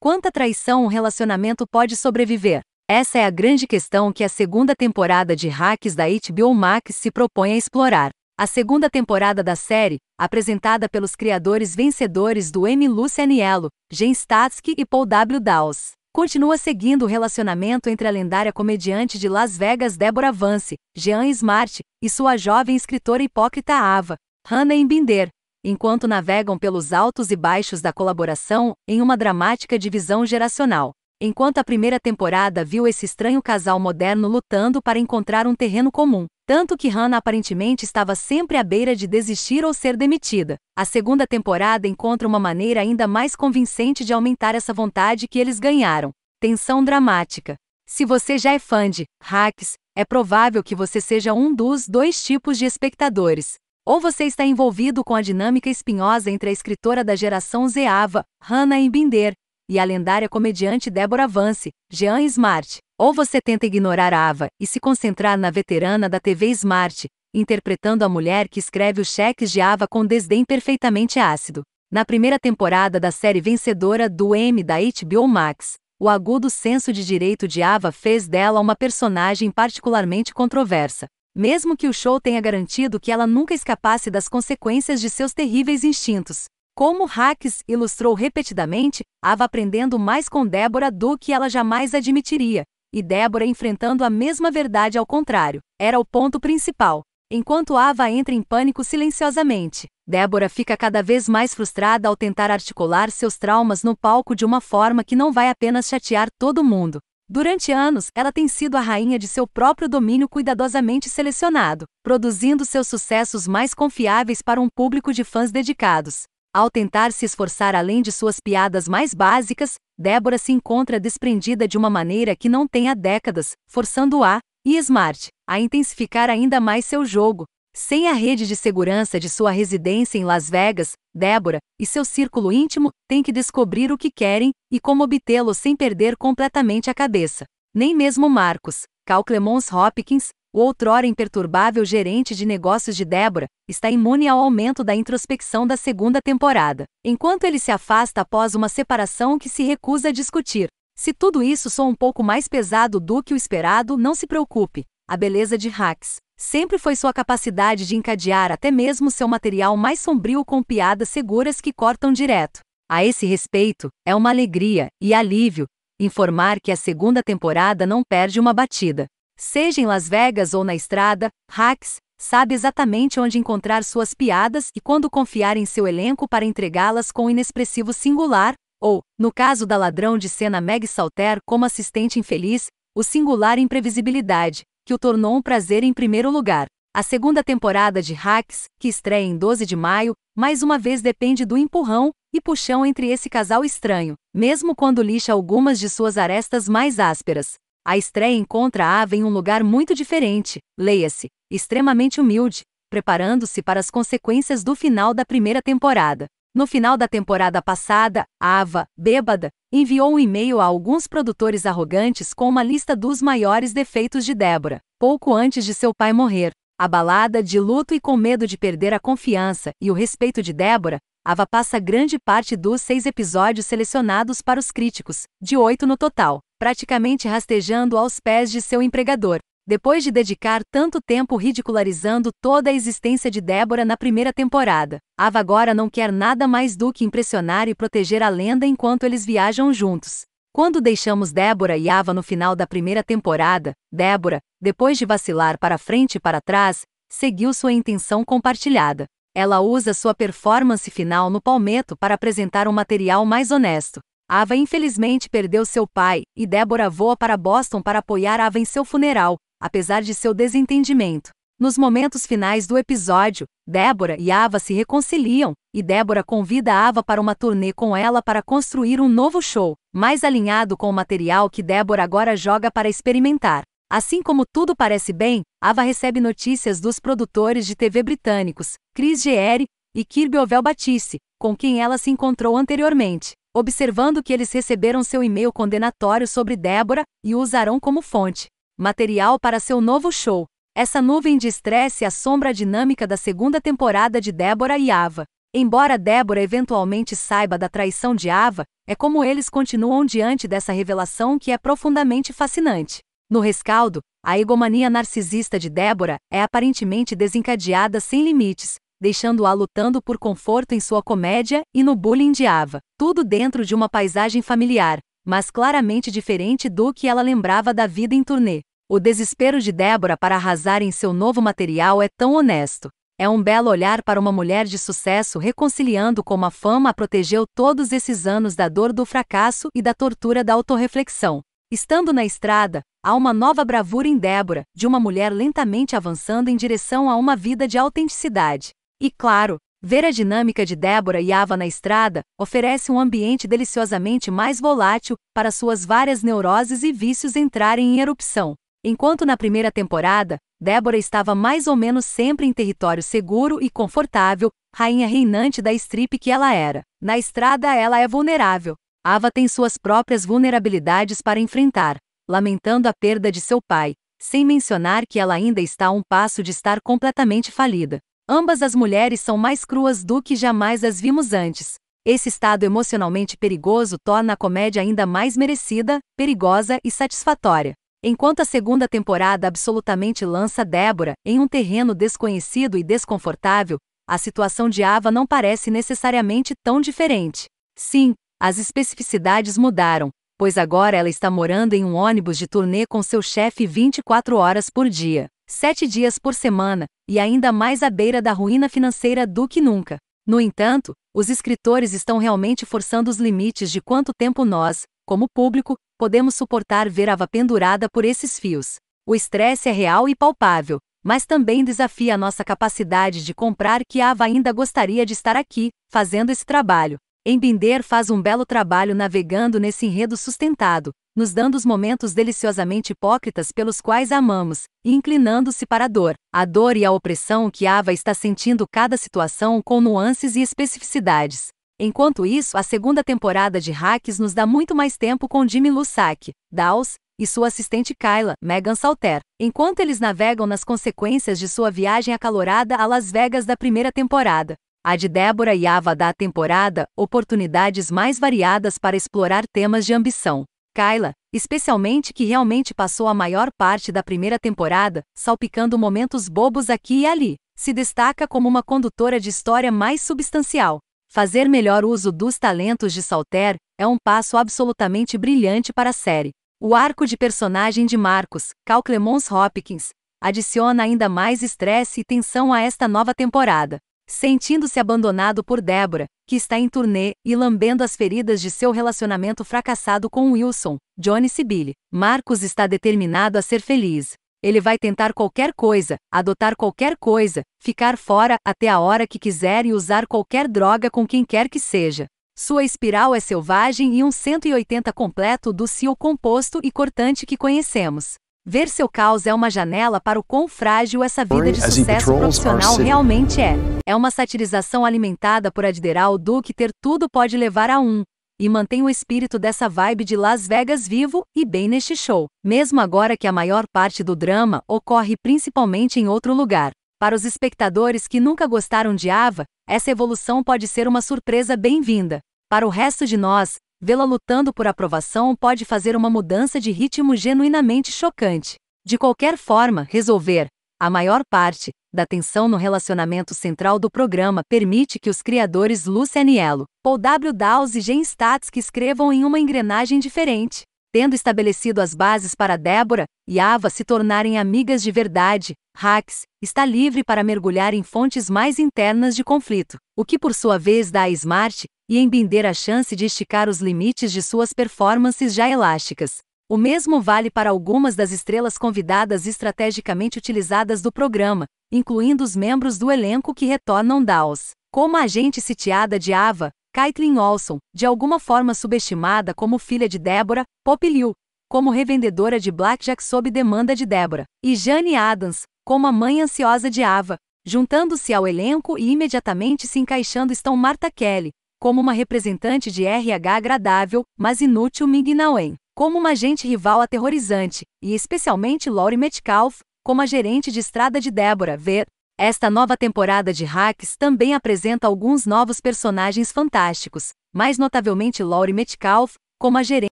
Quanta traição um relacionamento pode sobreviver? Essa é a grande questão que a segunda temporada de Hacks da HBO Max se propõe a explorar. A segunda temporada da série, apresentada pelos criadores vencedores do Emmy Lucianiello, Aniello, Jen Statsky e Paul W. Dawes, continua seguindo o relacionamento entre a lendária comediante de Las Vegas Deborah Vance, Jean Smart, e sua jovem escritora hipócrita Ava, Hannah Embinder, enquanto navegam pelos altos e baixos da colaboração em uma dramática divisão geracional. Enquanto a primeira temporada viu esse estranho casal moderno lutando para encontrar um terreno comum, tanto que Hannah aparentemente estava sempre à beira de desistir ou ser demitida, a segunda temporada encontra uma maneira ainda mais convincente de aumentar essa vontade que eles ganharam. Tensão dramática. Se você já é fã de hacks, é provável que você seja um dos dois tipos de espectadores. Ou você está envolvido com a dinâmica espinhosa entre a escritora da geração Zeava, Hannah Embinder, e a lendária comediante Débora Vance, Jean Smart. Ou você tenta ignorar a Ava e se concentrar na veterana da TV Smart, interpretando a mulher que escreve os cheques de Ava com desdém perfeitamente ácido. Na primeira temporada da série vencedora do M da HBO Max, o agudo senso de direito de Ava fez dela uma personagem particularmente controversa mesmo que o show tenha garantido que ela nunca escapasse das consequências de seus terríveis instintos. Como Hacks ilustrou repetidamente, Ava aprendendo mais com Débora do que ela jamais admitiria, e Débora enfrentando a mesma verdade ao contrário, era o ponto principal. Enquanto Ava entra em pânico silenciosamente, Débora fica cada vez mais frustrada ao tentar articular seus traumas no palco de uma forma que não vai apenas chatear todo mundo, Durante anos, ela tem sido a rainha de seu próprio domínio cuidadosamente selecionado, produzindo seus sucessos mais confiáveis para um público de fãs dedicados. Ao tentar se esforçar além de suas piadas mais básicas, Débora se encontra desprendida de uma maneira que não tem há décadas, forçando-a, e Smart, a intensificar ainda mais seu jogo, sem a rede de segurança de sua residência em Las Vegas, Débora e seu círculo íntimo têm que descobrir o que querem e como obtê-lo sem perder completamente a cabeça. Nem mesmo Marcos, Cal Clemons Hopkins, o outrora imperturbável gerente de negócios de Débora, está imune ao aumento da introspecção da segunda temporada, enquanto ele se afasta após uma separação que se recusa a discutir. Se tudo isso soa um pouco mais pesado do que o esperado, não se preocupe. A beleza de Hacks sempre foi sua capacidade de encadear até mesmo seu material mais sombrio com piadas seguras que cortam direto. A esse respeito, é uma alegria e alívio informar que a segunda temporada não perde uma batida. Seja em Las Vegas ou na estrada, Hacks sabe exatamente onde encontrar suas piadas e quando confiar em seu elenco para entregá-las com um inexpressivo singular, ou, no caso da ladrão de cena Meg Salter como assistente infeliz, o singular imprevisibilidade, que o tornou um prazer em primeiro lugar. A segunda temporada de Hacks, que estreia em 12 de maio, mais uma vez depende do empurrão e puxão entre esse casal estranho, mesmo quando lixa algumas de suas arestas mais ásperas. A estreia encontra a Ava em um lugar muito diferente, leia-se, extremamente humilde, preparando-se para as consequências do final da primeira temporada. No final da temporada passada, Ava, bêbada, enviou um e-mail a alguns produtores arrogantes com uma lista dos maiores defeitos de Débora, pouco antes de seu pai morrer. Abalada de luto e com medo de perder a confiança e o respeito de Débora, Ava passa grande parte dos seis episódios selecionados para os críticos, de oito no total, praticamente rastejando aos pés de seu empregador depois de dedicar tanto tempo ridicularizando toda a existência de Débora na primeira temporada. Ava agora não quer nada mais do que impressionar e proteger a lenda enquanto eles viajam juntos. Quando deixamos Débora e Ava no final da primeira temporada, Débora, depois de vacilar para frente e para trás, seguiu sua intenção compartilhada. Ela usa sua performance final no Palmetto para apresentar um material mais honesto. Ava infelizmente perdeu seu pai, e Débora voa para Boston para apoiar Ava em seu funeral, apesar de seu desentendimento. Nos momentos finais do episódio, Débora e Ava se reconciliam, e Débora convida Ava para uma turnê com ela para construir um novo show, mais alinhado com o material que Débora agora joga para experimentar. Assim como tudo parece bem, Ava recebe notícias dos produtores de TV britânicos, Chris Geri e Kirby Ovel Batisse, com quem ela se encontrou anteriormente. Observando que eles receberam seu e-mail condenatório sobre Débora e o usarão como fonte, material para seu novo show. Essa nuvem de estresse assombra é a dinâmica da segunda temporada de Débora e Ava. Embora Débora eventualmente saiba da traição de Ava, é como eles continuam diante dessa revelação que é profundamente fascinante. No rescaldo, a egomania narcisista de Débora é aparentemente desencadeada sem limites, deixando-a lutando por conforto em sua comédia e no bullying de Ava. Tudo dentro de uma paisagem familiar, mas claramente diferente do que ela lembrava da vida em turnê. O desespero de Débora para arrasar em seu novo material é tão honesto. É um belo olhar para uma mulher de sucesso reconciliando como a fama a protegeu todos esses anos da dor do fracasso e da tortura da autorreflexão. Estando na estrada, há uma nova bravura em Débora, de uma mulher lentamente avançando em direção a uma vida de autenticidade. E claro, ver a dinâmica de Débora e Ava na estrada oferece um ambiente deliciosamente mais volátil para suas várias neuroses e vícios entrarem em erupção. Enquanto na primeira temporada, Débora estava mais ou menos sempre em território seguro e confortável, rainha reinante da strip que ela era. Na estrada ela é vulnerável. Ava tem suas próprias vulnerabilidades para enfrentar, lamentando a perda de seu pai, sem mencionar que ela ainda está a um passo de estar completamente falida. Ambas as mulheres são mais cruas do que jamais as vimos antes. Esse estado emocionalmente perigoso torna a comédia ainda mais merecida, perigosa e satisfatória. Enquanto a segunda temporada absolutamente lança Débora em um terreno desconhecido e desconfortável, a situação de Ava não parece necessariamente tão diferente. Sim, as especificidades mudaram, pois agora ela está morando em um ônibus de turnê com seu chefe 24 horas por dia, 7 dias por semana, e ainda mais à beira da ruína financeira do que nunca. No entanto, os escritores estão realmente forçando os limites de quanto tempo nós, como público, podemos suportar ver Ava pendurada por esses fios. O estresse é real e palpável, mas também desafia a nossa capacidade de comprar que Ava ainda gostaria de estar aqui, fazendo esse trabalho. Embinder faz um belo trabalho navegando nesse enredo sustentado, nos dando os momentos deliciosamente hipócritas pelos quais amamos, e inclinando-se para a dor, a dor e a opressão que Ava está sentindo cada situação com nuances e especificidades. Enquanto isso, a segunda temporada de Hacks nos dá muito mais tempo com Jimmy Lussac, Dawes e sua assistente Kyla, Megan Salter, enquanto eles navegam nas consequências de sua viagem acalorada a Las Vegas da primeira temporada. A de Débora e Ava dá à temporada oportunidades mais variadas para explorar temas de ambição. Kyla, especialmente que realmente passou a maior parte da primeira temporada, salpicando momentos bobos aqui e ali, se destaca como uma condutora de história mais substancial. Fazer melhor uso dos talentos de Salter é um passo absolutamente brilhante para a série. O arco de personagem de Marcos, Cal Clemons Hopkins, adiciona ainda mais estresse e tensão a esta nova temporada. Sentindo-se abandonado por Débora, que está em turnê e lambendo as feridas de seu relacionamento fracassado com Wilson, Johnny Sibille, Marcos está determinado a ser feliz. Ele vai tentar qualquer coisa, adotar qualquer coisa, ficar fora até a hora que quiser e usar qualquer droga com quem quer que seja. Sua espiral é selvagem e um 180 completo do cio composto e cortante que conhecemos. Ver seu caos é uma janela para o quão frágil essa vida de sucesso profissional realmente é. É uma satirização alimentada por Adderall do que ter tudo pode levar a um e mantém o espírito dessa vibe de Las Vegas vivo e bem neste show, mesmo agora que a maior parte do drama ocorre principalmente em outro lugar. Para os espectadores que nunca gostaram de Ava, essa evolução pode ser uma surpresa bem-vinda. Para o resto de nós, vê-la lutando por aprovação pode fazer uma mudança de ritmo genuinamente chocante. De qualquer forma, resolver, a maior parte da tensão no relacionamento central do programa permite que os criadores Lucianiello, Paul W. Dawes e Jen Statsky escrevam em uma engrenagem diferente. Tendo estabelecido as bases para Débora e Ava se tornarem amigas de verdade, Hax está livre para mergulhar em fontes mais internas de conflito, o que por sua vez dá a Smart e Embinder a chance de esticar os limites de suas performances já elásticas. O mesmo vale para algumas das estrelas convidadas estrategicamente utilizadas do programa, incluindo os membros do elenco que retornam DAOs, como a agente sitiada de Ava, Caitlin Olson, de alguma forma subestimada como filha de Débora, Poppy Liu, como revendedora de blackjack sob demanda de Débora, e Jane Adams, como a mãe ansiosa de Ava, juntando-se ao elenco e imediatamente se encaixando estão Marta Kelly, como uma representante de RH agradável, mas inútil Ming Nauen como uma agente rival aterrorizante, e especialmente Laurie Metcalf, como a gerente de estrada de Débora ver Esta nova temporada de Hacks também apresenta alguns novos personagens fantásticos, mais notavelmente Laurie Metcalf, como a gerente